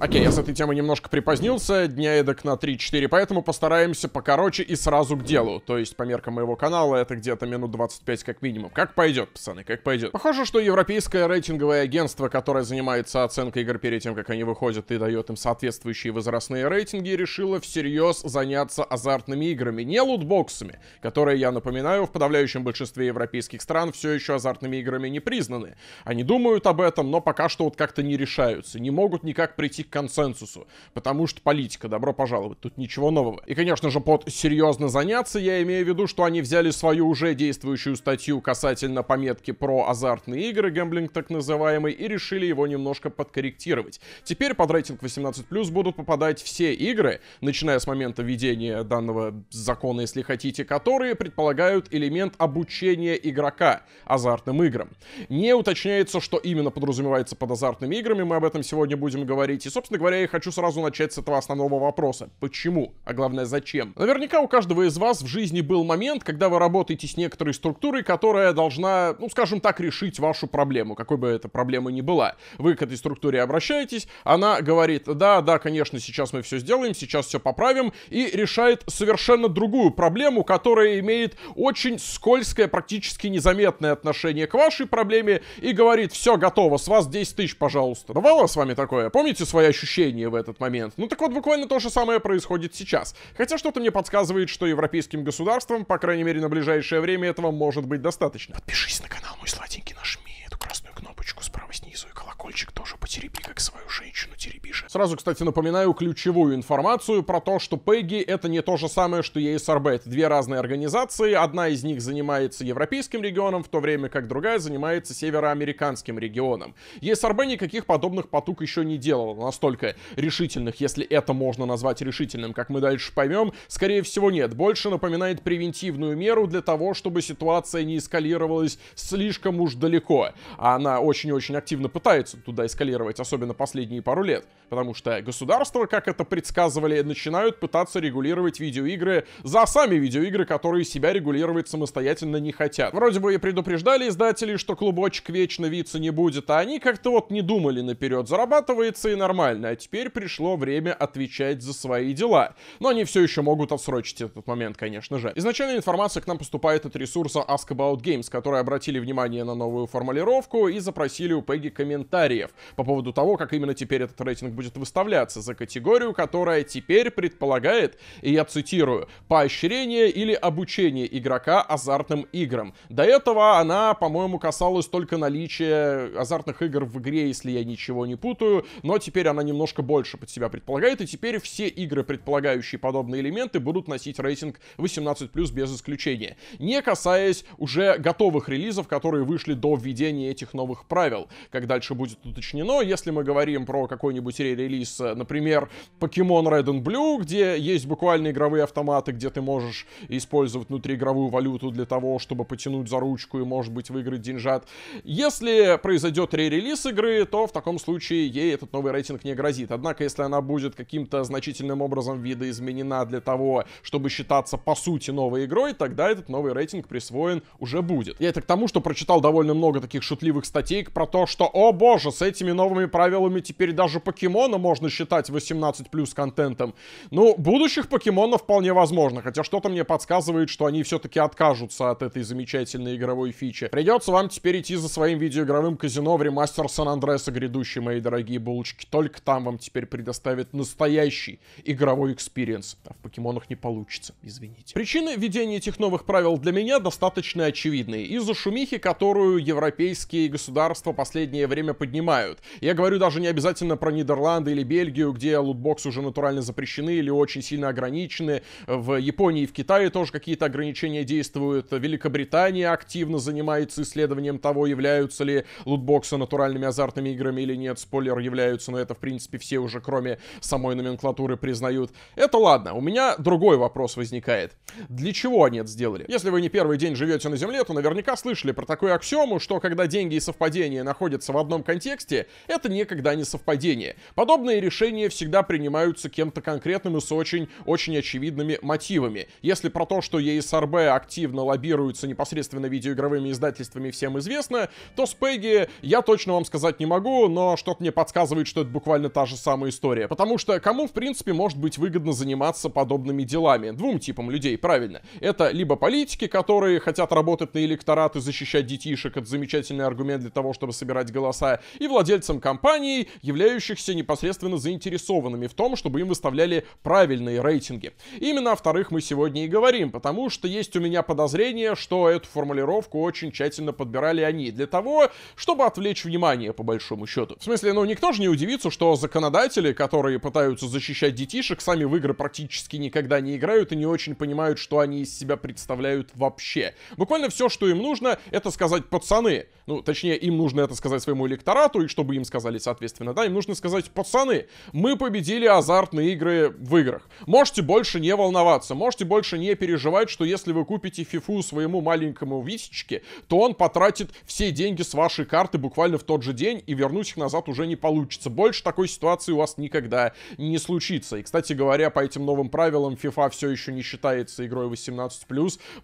Окей, я с этой темой немножко припозднился, дня эдак на 3-4, поэтому постараемся покороче и сразу к делу. То есть, по меркам моего канала, это где-то минут 25 как минимум. Как пойдет, пацаны, как пойдет. Похоже, что европейское рейтинговое агентство, которое занимается оценкой игр перед тем, как они выходят и дает им соответствующие возрастные рейтинги, решило всерьез заняться азартными играми. Не лутбоксами, которые, я напоминаю, в подавляющем большинстве европейских стран все еще азартными играми не признаны. Они думают об этом, но пока что вот как-то не решаются, не могут никак прийти к консенсусу, потому что политика, добро пожаловать, тут ничего нового. И, конечно же, под серьезно заняться я имею в виду, что они взяли свою уже действующую статью касательно пометки про азартные игры, гэмблинг так называемый, и решили его немножко подкорректировать. Теперь под рейтинг 18+, будут попадать все игры, начиная с момента введения данного закона, если хотите, которые предполагают элемент обучения игрока азартным играм. Не уточняется, что именно подразумевается под азартными играми, мы об этом сегодня будем говорить, и, Собственно говоря, я хочу сразу начать с этого основного вопроса. Почему? А главное, зачем? Наверняка у каждого из вас в жизни был момент, когда вы работаете с некоторой структурой, которая должна, ну, скажем так, решить вашу проблему, какой бы эта проблема ни была. Вы к этой структуре обращаетесь, она говорит, да, да, конечно, сейчас мы все сделаем, сейчас все поправим, и решает совершенно другую проблему, которая имеет очень скользкое, практически незаметное отношение к вашей проблеме, и говорит, все, готово, с вас 10 тысяч, пожалуйста. Давала с вами такое? Помните своя ощущение в этот момент. Ну так вот, буквально то же самое происходит сейчас. Хотя что-то мне подсказывает, что европейским государствам, по крайней мере на ближайшее время, этого может быть достаточно. Подпишись на канал, мой сладенький, нажми колокольчик тоже потереби, как свою женщину теребишь. Сразу, кстати, напоминаю ключевую информацию про то, что Пегги это не то же самое, что ЕСРБ. Это две разные организации. Одна из них занимается европейским регионом, в то время как другая занимается североамериканским регионом. ЕСРБ никаких подобных потуг еще не делала, настолько решительных, если это можно назвать решительным, как мы дальше поймем, скорее всего нет. Больше напоминает превентивную меру для того, чтобы ситуация не эскалировалась слишком уж далеко. А она очень-очень активно пытается туда эскалировать, особенно последние пару лет. Потому что государства, как это предсказывали, начинают пытаться регулировать видеоигры за сами видеоигры, которые себя регулировать самостоятельно не хотят. Вроде бы и предупреждали издатели, что клубочек вечно виться не будет, а они как-то вот не думали наперед, зарабатывается и нормально, а теперь пришло время отвечать за свои дела. Но они все еще могут отсрочить этот момент, конечно же. Изначально информация к нам поступает от ресурса Ask About Games, которые обратили внимание на новую формулировку и запросили у Пеги комментарий комментариев по поводу того, как именно теперь этот рейтинг будет выставляться за категорию, которая теперь предполагает, и я цитирую, поощрение или обучение игрока азартным играм. До этого она, по-моему, касалась только наличия азартных игр в игре, если я ничего не путаю, но теперь она немножко больше под себя предполагает, и теперь все игры, предполагающие подобные элементы, будут носить рейтинг 18+, без исключения. Не касаясь уже готовых релизов, которые вышли до введения этих новых правил. Как дальше будет будет уточнено. Если мы говорим про какой-нибудь ререлиз, э, например, Pokemon Red and Blue, где есть буквально игровые автоматы, где ты можешь использовать внутриигровую валюту для того, чтобы потянуть за ручку и, может быть, выиграть деньжат. Если произойдет ререлиз игры, то в таком случае ей этот новый рейтинг не грозит. Однако, если она будет каким-то значительным образом видоизменена для того, чтобы считаться по сути новой игрой, тогда этот новый рейтинг присвоен уже будет. Я это к тому, что прочитал довольно много таких шутливых статей про то, что «О боже, тоже с этими новыми правилами теперь даже покемона можно считать 18 плюс контентом. Ну, будущих покемонов вполне возможно, хотя что-то мне подсказывает, что они все-таки откажутся от этой замечательной игровой фичи. Придется вам теперь идти за своим видеоигровым казино в ремастер Сан-Андреса грядущий, мои дорогие булочки. Только там вам теперь предоставят настоящий игровой экспириенс. А в покемонах не получится, извините. Причины введения этих новых правил для меня достаточно очевидные Из-за шумихи, которую европейские государства последнее время поднимают поднимают. Я говорю даже не обязательно про Нидерланды или Бельгию, где лутбоксы уже натурально запрещены или очень сильно ограничены. В Японии и в Китае тоже какие-то ограничения действуют. Великобритания активно занимается исследованием того, являются ли лутбоксы натуральными азартными играми или нет. Спойлер, являются, но это, в принципе, все уже, кроме самой номенклатуры, признают. Это ладно. У меня другой вопрос возникает. Для чего они это сделали? Если вы не первый день живете на Земле, то наверняка слышали про такую аксиому, что когда деньги и совпадения находятся в одном контексте, контексте, это никогда не совпадение. Подобные решения всегда принимаются кем-то конкретным и с очень-очень очевидными мотивами. Если про то, что ESRB активно лоббируется непосредственно видеоигровыми издательствами, всем известно, то с Пегги я точно вам сказать не могу, но что-то мне подсказывает, что это буквально та же самая история. Потому что кому, в принципе, может быть выгодно заниматься подобными делами? Двум типам людей, правильно. Это либо политики, которые хотят работать на электорат и защищать детишек, это замечательный аргумент для того, чтобы собирать голоса, и владельцам компаний, являющихся непосредственно заинтересованными в том, чтобы им выставляли правильные рейтинги. Именно о вторых мы сегодня и говорим, потому что есть у меня подозрение, что эту формулировку очень тщательно подбирали они для того, чтобы отвлечь внимание, по большому счету. В смысле, ну никто же не удивится, что законодатели, которые пытаются защищать детишек, сами в игры практически никогда не играют и не очень понимают, что они из себя представляют вообще. Буквально все, что им нужно, это сказать «пацаны». Ну, точнее, им нужно это сказать своему электорату, аппарату, и чтобы им сказали, соответственно, да, им нужно сказать, пацаны, мы победили азартные игры в играх. Можете больше не волноваться, можете больше не переживать, что если вы купите фифу своему маленькому Витечке, то он потратит все деньги с вашей карты буквально в тот же день, и вернуть их назад уже не получится. Больше такой ситуации у вас никогда не случится. И, кстати говоря, по этим новым правилам FIFA все еще не считается игрой 18+,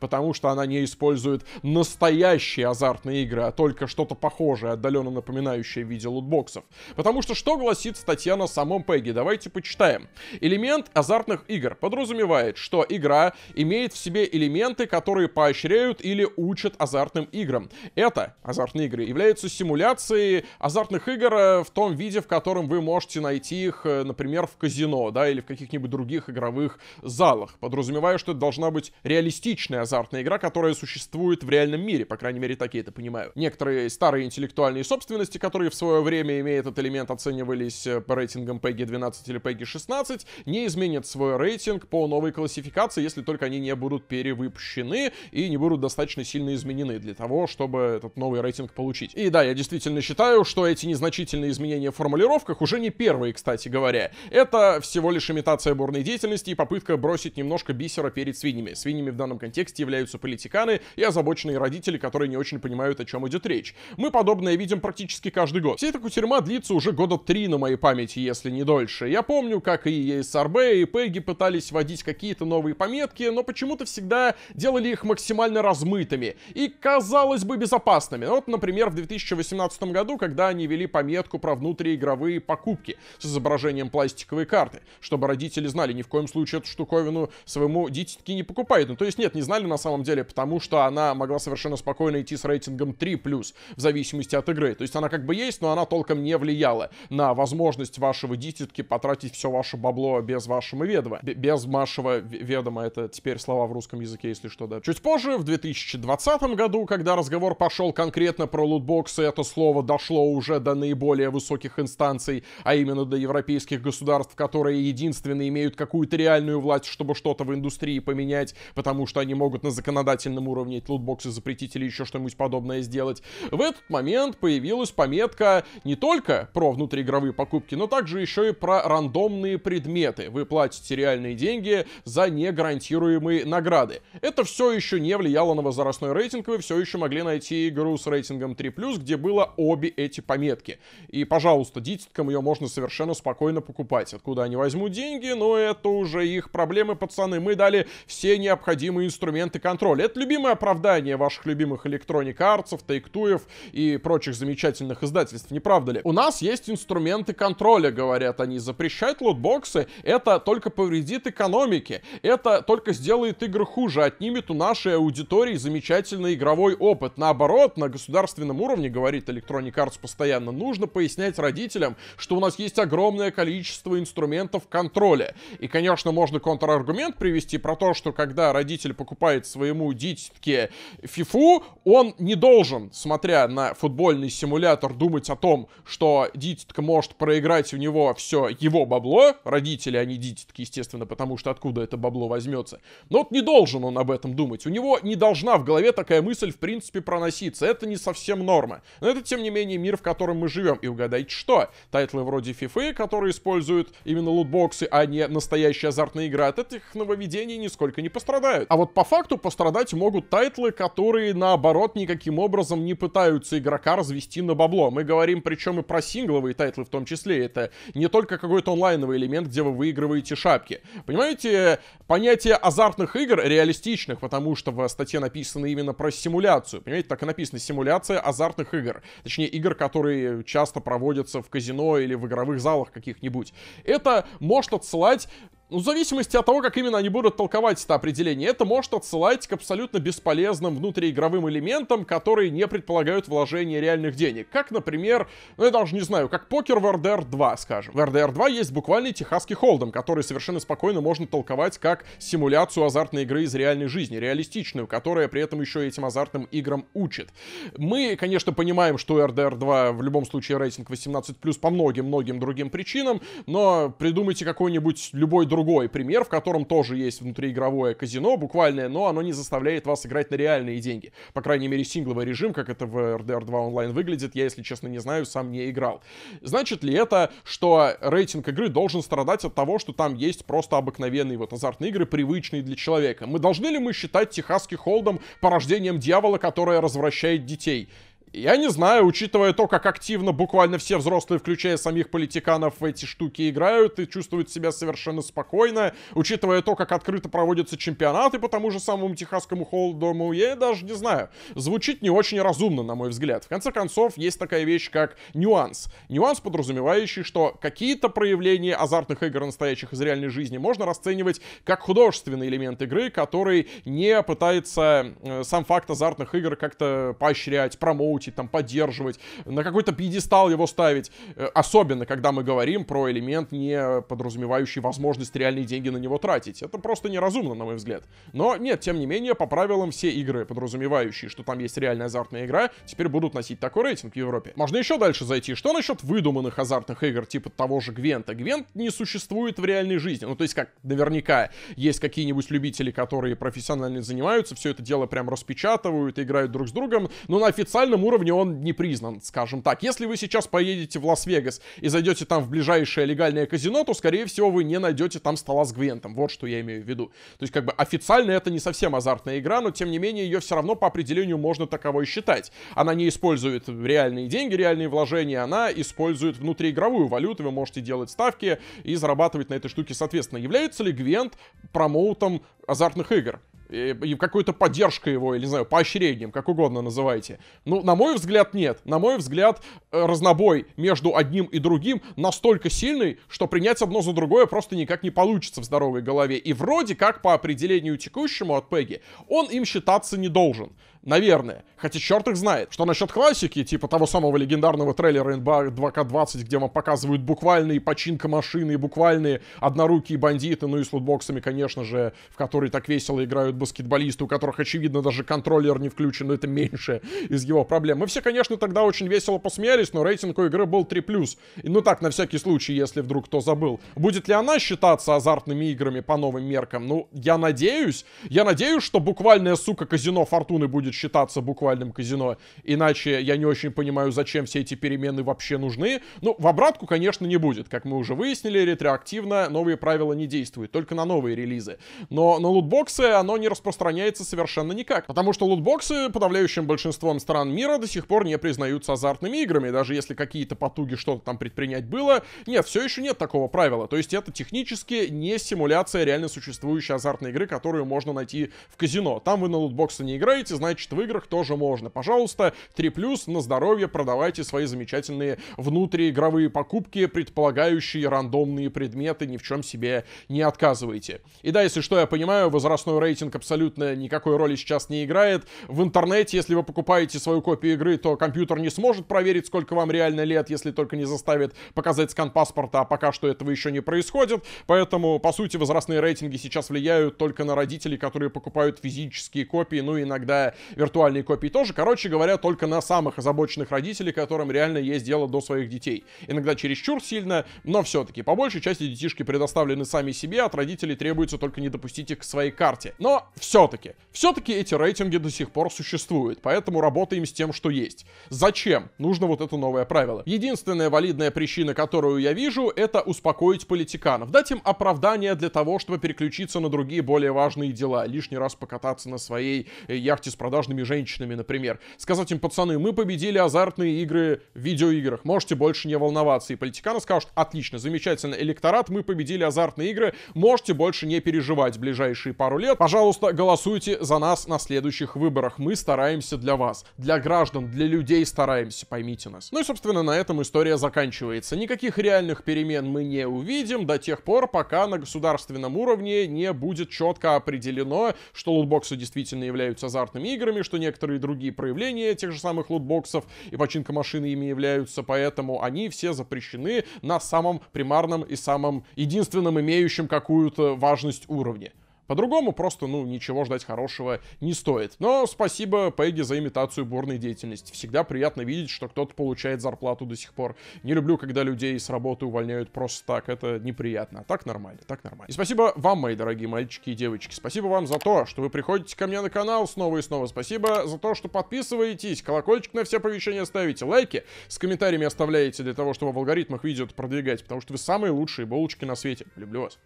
потому что она не использует настоящие азартные игры, а только что-то похожее, отдаленно напоминающее следующее в виде лутбоксов. Потому что что гласит статья на самом Пеге? Давайте почитаем. Элемент азартных игр подразумевает, что игра имеет в себе элементы, которые поощряют или учат азартным играм. Это, азартные игры, являются симуляцией азартных игр э, в том виде, в котором вы можете найти их, э, например, в казино, да, или в каких-нибудь других игровых залах. Подразумеваю, что это должна быть реалистичная азартная игра, которая существует в реальном мире, по крайней мере, так я это понимаю. Некоторые старые интеллектуальные собственности, которые которые в свое время, имея этот элемент, оценивались э, по рейтингам PEGI 12 или PEGI 16, не изменят свой рейтинг по новой классификации, если только они не будут перевыпущены и не будут достаточно сильно изменены для того, чтобы этот новый рейтинг получить. И да, я действительно считаю, что эти незначительные изменения в формулировках уже не первые, кстати говоря. Это всего лишь имитация бурной деятельности и попытка бросить немножко бисера перед свиньями. Свиньями в данном контексте являются политиканы и озабоченные родители, которые не очень понимают, о чем идет речь. Мы подобное видим практически каждый год. Вся эта кутерьма длится уже года три на моей памяти, если не дольше. Я помню, как и ЕСРБ, и Пегги пытались вводить какие-то новые пометки, но почему-то всегда делали их максимально размытыми и, казалось бы, безопасными. Вот, например, в 2018 году, когда они вели пометку про внутриигровые покупки с изображением пластиковой карты, чтобы родители знали, ни в коем случае эту штуковину своему дитятке не покупают. Ну, то есть, нет, не знали на самом деле, потому что она могла совершенно спокойно идти с рейтингом 3+, в зависимости от игры. То есть она как бы есть, но она толком не влияла на возможность вашего дитятки потратить все ваше бабло без вашего ведома. Без вашего ведома, это теперь слова в русском языке, если что, да. Чуть позже, в 2020 году, когда разговор пошел конкретно про лутбоксы, это слово дошло уже до наиболее высоких инстанций, а именно до европейских государств, которые единственные имеют какую-то реальную власть, чтобы что-то в индустрии поменять, потому что они могут на законодательном уровне лутбоксы запретить или еще что-нибудь подобное сделать. В этот момент появилась помимо заметка не только про внутриигровые покупки, но также еще и про рандомные предметы. Вы платите реальные деньги за негарантируемые награды. Это все еще не влияло на возрастной рейтинг, вы все еще могли найти игру с рейтингом 3+, где было обе эти пометки. И, пожалуйста, дитяткам ее можно совершенно спокойно покупать. Откуда они возьмут деньги, но это уже их проблемы, пацаны. Мы дали все необходимые инструменты контроля. Это любимое оправдание ваших любимых электроникарцев, тайктуев и прочих замечательных издательств, не правда ли? У нас есть инструменты контроля, говорят они. Запрещать лотбоксы — это только повредит экономике. Это только сделает игры хуже, отнимет у нашей аудитории замечательный игровой опыт. Наоборот, на государственном уровне, говорит Electronic Arts постоянно, нужно пояснять родителям, что у нас есть огромное количество инструментов контроля. И, конечно, можно контраргумент привести про то, что когда родитель покупает своему дитятке фифу, он не должен, смотря на футбольный симулятор думать о том, что дитятка может проиграть у него все его бабло, родители, а не дитятки, естественно, потому что откуда это бабло возьмется. Но вот не должен он об этом думать. У него не должна в голове такая мысль, в принципе, проноситься. Это не совсем норма. Но это, тем не менее, мир, в котором мы живем. И угадайте, что? Тайтлы вроде FIFA, которые используют именно лутбоксы, а не настоящие азартные игры, от этих нововведений нисколько не пострадают. А вот по факту пострадать могут тайтлы, которые, наоборот, никаким образом не пытаются игрока развести на бабло. Мы говорим причем и про сингловые тайтлы в том числе. Это не только какой-то онлайновый элемент, где вы выигрываете шапки. Понимаете, понятие азартных игр реалистичных, потому что в статье написано именно про симуляцию. Понимаете, так и написано симуляция азартных игр. Точнее, игр, которые часто проводятся в казино или в игровых залах каких-нибудь. Это может отсылать ну, в зависимости от того, как именно они будут толковать это определение, это может отсылать к абсолютно бесполезным внутриигровым элементам, которые не предполагают вложение реальных денег. Как, например, ну я даже не знаю, как покер в RDR 2, скажем. В RDR 2 есть буквальный техасский холдом, который совершенно спокойно можно толковать как симуляцию азартной игры из реальной жизни, реалистичную, которая при этом еще этим азартным играм учит. Мы, конечно, понимаем, что RDR 2 в любом случае рейтинг 18+, по многим-многим другим причинам, но придумайте какой-нибудь любой другой пример, в котором тоже есть внутриигровое казино, буквальное, но оно не заставляет вас играть на реальные деньги. По крайней мере, сингловый режим, как это в RDR 2 онлайн выглядит, я, если честно, не знаю, сам не играл. Значит ли это, что рейтинг игры должен страдать от того, что там есть просто обыкновенные вот азартные игры, привычные для человека? Мы должны ли мы считать техасский холдом порождением дьявола, которое развращает детей? Я не знаю, учитывая то, как активно буквально все взрослые, включая самих политиканов, в эти штуки играют и чувствуют себя совершенно спокойно, учитывая то, как открыто проводятся чемпионаты по тому же самому техасскому холдому, я даже не знаю. Звучит не очень разумно, на мой взгляд. В конце концов, есть такая вещь, как нюанс. Нюанс, подразумевающий, что какие-то проявления азартных игр, настоящих из реальной жизни, можно расценивать как художественный элемент игры, который не пытается э, сам факт азартных игр как-то поощрять, промоутировать, коучить, там, поддерживать, на какой-то пьедестал его ставить. Э, особенно, когда мы говорим про элемент, не подразумевающий возможность реальные деньги на него тратить. Это просто неразумно, на мой взгляд. Но нет, тем не менее, по правилам все игры, подразумевающие, что там есть реальная азартная игра, теперь будут носить такой рейтинг в Европе. Можно еще дальше зайти. Что насчет выдуманных азартных игр, типа того же Гвента? Гвент не существует в реальной жизни. Ну, то есть, как наверняка есть какие-нибудь любители, которые профессионально занимаются, все это дело прям распечатывают, играют друг с другом, но на официальном уровне он не признан, скажем так. Если вы сейчас поедете в Лас-Вегас и зайдете там в ближайшее легальное казино, то, скорее всего, вы не найдете там стола с Гвентом. Вот что я имею в виду. То есть, как бы официально это не совсем азартная игра, но, тем не менее, ее все равно по определению можно таковой считать. Она не использует реальные деньги, реальные вложения, она использует внутриигровую валюту, вы можете делать ставки и зарабатывать на этой штуке, соответственно. Является ли Гвент промоутом азартных игр? Э, и какой-то поддержкой его, или, не знаю, поощрением, как угодно называйте. Ну, на мой взгляд, нет. На мой взгляд, э, разнобой между одним и другим настолько сильный, что принять одно за другое просто никак не получится в здоровой голове. И вроде как, по определению текущему от Пеги, он им считаться не должен. Наверное. Хотя черт их знает. Что насчет классики, типа того самого легендарного трейлера NBA 2K20, где вам показывают буквальные починка машины, буквальные однорукие бандиты, ну и с лутбоксами, конечно же, в которые так весело играют баскетболисты, у которых, очевидно, даже контроллер не включен, но это меньше из его проблем. Мы все, конечно, тогда очень весело посмеялись, но рейтинг у игры был 3+. И, ну так, на всякий случай, если вдруг кто забыл. Будет ли она считаться азартными играми по новым меркам? Ну, я надеюсь. Я надеюсь, что буквальная, сука, казино Фортуны будет считаться буквальным казино. Иначе я не очень понимаю, зачем все эти перемены вообще нужны. Ну, в обратку, конечно, не будет. Как мы уже выяснили, ретроактивно новые правила не действуют, только на новые релизы. Но на лутбоксы оно не не распространяется совершенно никак. Потому что лутбоксы подавляющим большинством стран мира до сих пор не признаются азартными играми, даже если какие-то потуги что-то там предпринять было. Нет, все еще нет такого правила. То есть это технически не симуляция реально существующей азартной игры, которую можно найти в казино. Там вы на лутбоксы не играете, значит в играх тоже можно. Пожалуйста, 3+, на здоровье, продавайте свои замечательные внутриигровые покупки, предполагающие рандомные предметы, ни в чем себе не отказывайте. И да, если что, я понимаю, возрастной рейтинг абсолютно никакой роли сейчас не играет. В интернете, если вы покупаете свою копию игры, то компьютер не сможет проверить, сколько вам реально лет, если только не заставит показать скан паспорта, а пока что этого еще не происходит. Поэтому, по сути, возрастные рейтинги сейчас влияют только на родителей, которые покупают физические копии, ну и иногда виртуальные копии тоже. Короче говоря, только на самых озабоченных родителей, которым реально есть дело до своих детей. Иногда чересчур сильно, но все-таки по большей части детишки предоставлены сами себе, от родителей требуется только не допустить их к своей карте. Но все-таки, все-таки эти рейтинги до сих пор существуют, поэтому работаем с тем, что есть. Зачем нужно вот это новое правило? Единственная валидная причина, которую я вижу, это успокоить политиканов, дать им оправдание для того, чтобы переключиться на другие более важные дела, лишний раз покататься на своей э, яхте с продажными женщинами, например. Сказать им, пацаны, мы победили азартные игры в видеоиграх, можете больше не волноваться. И политиканы скажут, отлично, замечательно, электорат, мы победили азартные игры, можете больше не переживать в ближайшие пару лет, пожалуйста, Пожалуйста, голосуйте за нас на следующих выборах. Мы стараемся для вас, для граждан, для людей стараемся, поймите нас. Ну и, собственно, на этом история заканчивается. Никаких реальных перемен мы не увидим до тех пор, пока на государственном уровне не будет четко определено, что лутбоксы действительно являются азартными играми, что некоторые другие проявления тех же самых лутбоксов и починка машины ими являются, поэтому они все запрещены на самом примарном и самом единственном имеющем какую-то важность уровне. По-другому просто, ну, ничего ждать хорошего не стоит. Но спасибо Пегги за имитацию бурной деятельности. Всегда приятно видеть, что кто-то получает зарплату до сих пор. Не люблю, когда людей с работы увольняют просто так. Это неприятно. так нормально, так нормально. И спасибо вам, мои дорогие мальчики и девочки. Спасибо вам за то, что вы приходите ко мне на канал снова и снова. Спасибо за то, что подписываетесь, колокольчик на все оповещения ставите, лайки с комментариями оставляете для того, чтобы в алгоритмах видео продвигать, потому что вы самые лучшие булочки на свете. Люблю вас.